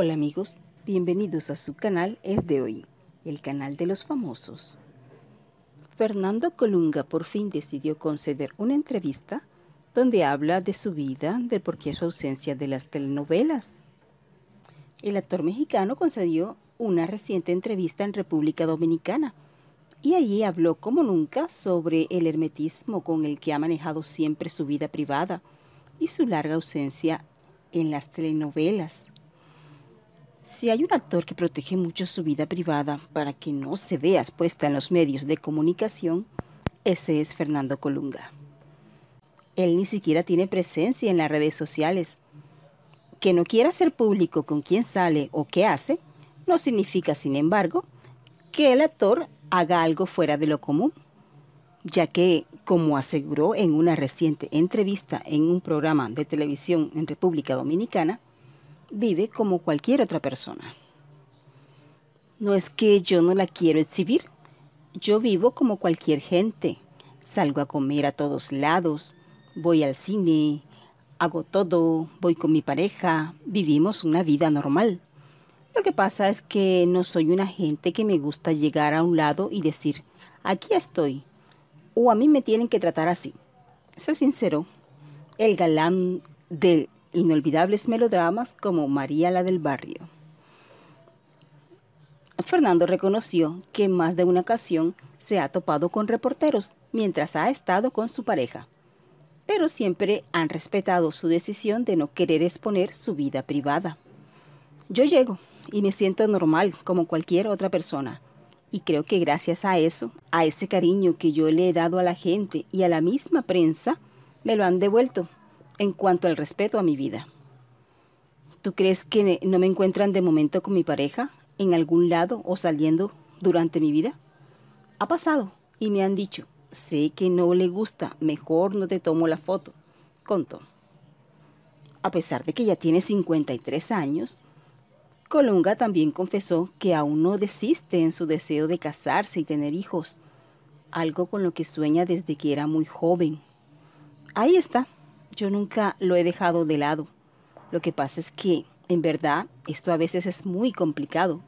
Hola amigos, bienvenidos a su canal Es de Hoy, el canal de los famosos. Fernando Colunga por fin decidió conceder una entrevista donde habla de su vida, del por qué su ausencia de las telenovelas. El actor mexicano concedió una reciente entrevista en República Dominicana y allí habló como nunca sobre el hermetismo con el que ha manejado siempre su vida privada y su larga ausencia en las telenovelas. Si hay un actor que protege mucho su vida privada para que no se vea expuesta en los medios de comunicación, ese es Fernando Colunga. Él ni siquiera tiene presencia en las redes sociales. Que no quiera ser público con quién sale o qué hace, no significa, sin embargo, que el actor haga algo fuera de lo común, ya que, como aseguró en una reciente entrevista en un programa de televisión en República Dominicana, vive como cualquier otra persona. No es que yo no la quiero exhibir. Yo vivo como cualquier gente. Salgo a comer a todos lados, voy al cine, hago todo, voy con mi pareja, vivimos una vida normal. Lo que pasa es que no soy una gente que me gusta llegar a un lado y decir, aquí estoy, o a mí me tienen que tratar así. Sé sincero, el galán del inolvidables melodramas como María la del Barrio. Fernando reconoció que en más de una ocasión se ha topado con reporteros mientras ha estado con su pareja, pero siempre han respetado su decisión de no querer exponer su vida privada. Yo llego y me siento normal como cualquier otra persona, y creo que gracias a eso, a ese cariño que yo le he dado a la gente y a la misma prensa, me lo han devuelto en cuanto al respeto a mi vida. ¿Tú crees que no me encuentran de momento con mi pareja, en algún lado o saliendo durante mi vida? Ha pasado y me han dicho, sé que no le gusta, mejor no te tomo la foto. Contó. A pesar de que ya tiene 53 años, Colunga también confesó que aún no desiste en su deseo de casarse y tener hijos, algo con lo que sueña desde que era muy joven. Ahí está, yo nunca lo he dejado de lado. Lo que pasa es que, en verdad, esto a veces es muy complicado.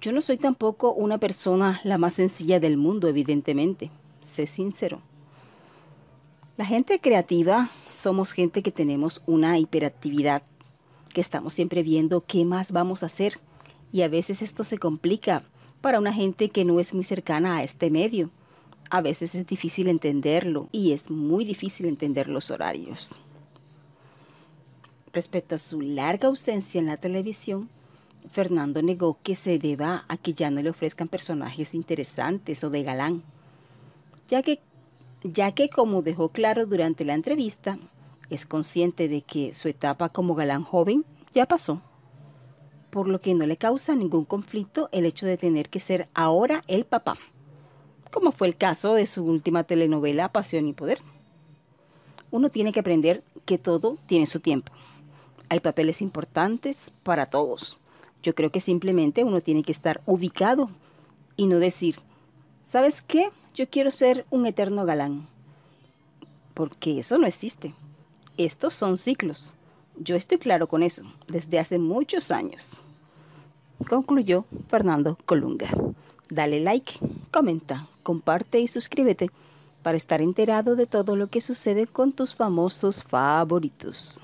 Yo no soy tampoco una persona la más sencilla del mundo, evidentemente. Sé sincero. La gente creativa somos gente que tenemos una hiperactividad, que estamos siempre viendo qué más vamos a hacer. Y a veces esto se complica para una gente que no es muy cercana a este medio a veces es difícil entenderlo y es muy difícil entender los horarios. Respecto a su larga ausencia en la televisión, Fernando negó que se deba a que ya no le ofrezcan personajes interesantes o de galán, ya que, ya que como dejó claro durante la entrevista, es consciente de que su etapa como galán joven ya pasó, por lo que no le causa ningún conflicto el hecho de tener que ser ahora el papá como fue el caso de su última telenovela Pasión y Poder. Uno tiene que aprender que todo tiene su tiempo. Hay papeles importantes para todos. Yo creo que simplemente uno tiene que estar ubicado y no decir, ¿sabes qué? Yo quiero ser un eterno galán. Porque eso no existe. Estos son ciclos. Yo estoy claro con eso desde hace muchos años. Concluyó Fernando Colunga. Dale like, comenta, comparte y suscríbete para estar enterado de todo lo que sucede con tus famosos favoritos.